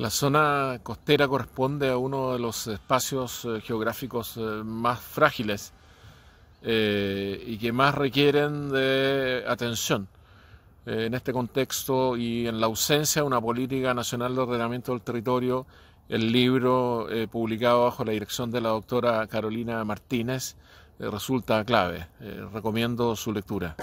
La zona costera corresponde a uno de los espacios eh, geográficos eh, más frágiles eh, y que más requieren de atención. en este contexto y en la ausencia de una política nacional de ordenamiento del territorio, el libro publicado bajo la dirección de la doctora Carolina Martínez resulta clave. recomiendo su lectura.